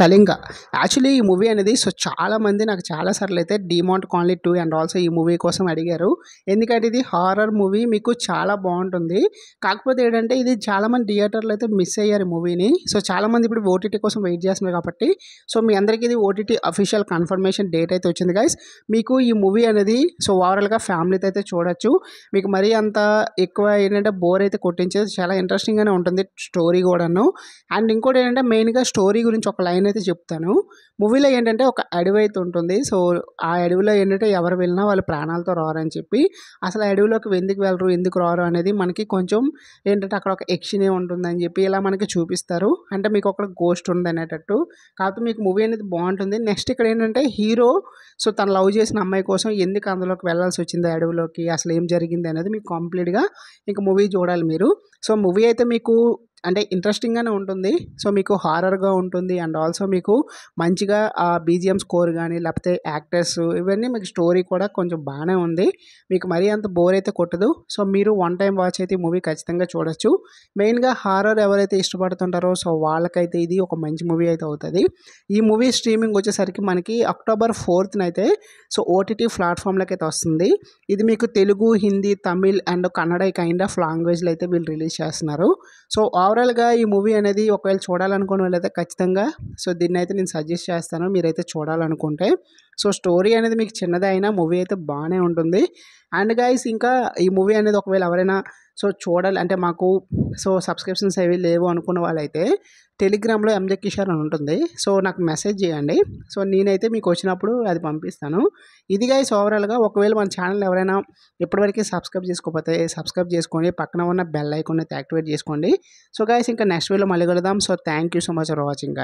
Kalinga actually ఈ movie అనేది so చాలామంది నాకు సార్లు అయితే డిమాంట్ కాన్లీ టూ అండ్ ఆల్సో ఈ మూవీ కోసం అడిగారు ఎందుకంటే ఇది హారర్ మూవీ మీకు చాలా బాగుంటుంది కాకపోతే ఏంటంటే ఇది చాలామంది థియేటర్లు అయితే మిస్ అయ్యారు ఈ మూవీని సో చాలామంది ఇప్పుడు ఓటీటీ కోసం వెయిట్ చేస్తున్నారు కాబట్టి సో మీ అందరికీ ఇది ఓటీటీ అఫీషియల్ కన్ఫర్మేషన్ డేట్ అయితే వచ్చింది గైస్ మీకు ఈ మూవీ అనేది సో ఓవరాల్గా ఫ్యామిలీతో అయితే చూడొచ్చు మీకు మరీ అంత ఎక్కువ ఏంటంటే బోర్ అయితే కొట్టించేది చాలా ఇంట్రెస్టింగ్గానే ఉంటుంది స్టోరీ కూడాను అండ్ ఇంకోటి ఏంటంటే మెయిన్గా స్టోరీ గురించి ఒక లైన్ అయితే చెప్తాను మూవీలో ఏంటంటే ఒక అడవి అయితే ఉంటుంది సో ఆ అడవిలో ఏంటంటే ఎవరు వెళ్ళినా వాళ్ళు ప్రాణాలతో రారని చెప్పి అసలు అడవిలోకి ఎందుకు వెళ్ళరు ఎందుకు రారు అనేది మనకి కొంచెం ఏంటంటే అక్కడ ఒక ఎక్షనే ఉంటుందని చెప్పి ఇలా మనకి చూపిస్తారు అంటే మీకు ఒక గోస్ట్ ఉంది అనేటట్టు కాకపోతే మీకు మూవీ అనేది బాగుంటుంది నెక్స్ట్ ఇక్కడ ఏంటంటే హీరో సో తను లవ్ చేసిన అమ్మాయి కోసం ఎందుకు అందులోకి వెళ్ళాల్సి వచ్చింది అడవిలోకి అసలు ఏం జరిగింది అనేది మీకు కంప్లీట్గా ఇంకా మూవీ చూడాలి మీరు సో మూవీ అయితే మీకు అంటే ఇంట్రెస్టింగ్గానే ఉంటుంది సో మీకు హారర్గా ఉంటుంది అండ్ ఆల్సో మీకు మంచిగా ఆ బీజిఎం స్కోర్ కానీ లేకపోతే యాక్టర్స్ ఇవన్నీ మీకు స్టోరీ కూడా కొంచెం బాగానే ఉంది మీకు మరీ అంత బోర్ అయితే కొట్టదు సో మీరు వన్ టైం వాచ్ అయితే ఈ మూవీ ఖచ్చితంగా చూడొచ్చు మెయిన్గా హారర్ ఎవరైతే ఇష్టపడుతుంటారో సో వాళ్ళకైతే ఇది ఒక మంచి మూవీ అయితే అవుతుంది ఈ మూవీ స్ట్రీమింగ్ వచ్చేసరికి మనకి అక్టోబర్ ఫోర్త్న అయితే సో ఓటీటీ ప్లాట్ఫామ్లోకి అయితే వస్తుంది ఇది మీకు Telugu Hindi Tamil and Kannada kind of లాంగ్వేజ్లో అయితే వీళ్ళు రిలీజ్ చేస్తున్నారు సో ఆ ఓవరాల్గా ఈ మూవీ అనేది ఒకవేళ చూడాలనుకున్న వాళ్ళైతే ఖచ్చితంగా సో దీన్ని అయితే నేను సజెస్ట్ చేస్తాను మీరైతే చూడాలనుకుంటే సో స్టోరీ అనేది మీకు చిన్నదైనా అయినా మూవీ అయితే బాగానే ఉంటుంది అండ్ గైస్ ఇంకా ఈ మూవీ అనేది ఒకవేళ ఎవరైనా సో చూడాలి అంటే మాకు సో సబ్స్క్రిప్షన్స్ అవి లేవు అనుకున్న వాళ్ళైతే టెలిగ్రామ్లో ఎంజే కిషోర్ అని ఉంటుంది సో నాకు మెసేజ్ చేయండి సో నేనైతే మీకు వచ్చినప్పుడు అది పంపిస్తాను ఇదిగా గైస్ ఓవరాల్గా ఒకవేళ మన ఛానల్ ఎవరైనా ఇప్పటివరకు సబ్స్క్రైబ్ చేసుకోకపోతే సబ్స్క్రైబ్ చేసుకోండి పక్కన ఉన్న బెల్ ఐకోన్ అయితే యాక్టివేట్ చేసుకోండి సో గైస్ ఇంకా నెక్స్ట్ వీడియోలో మళ్ళీ కలుద్దాం so thank you so much for watching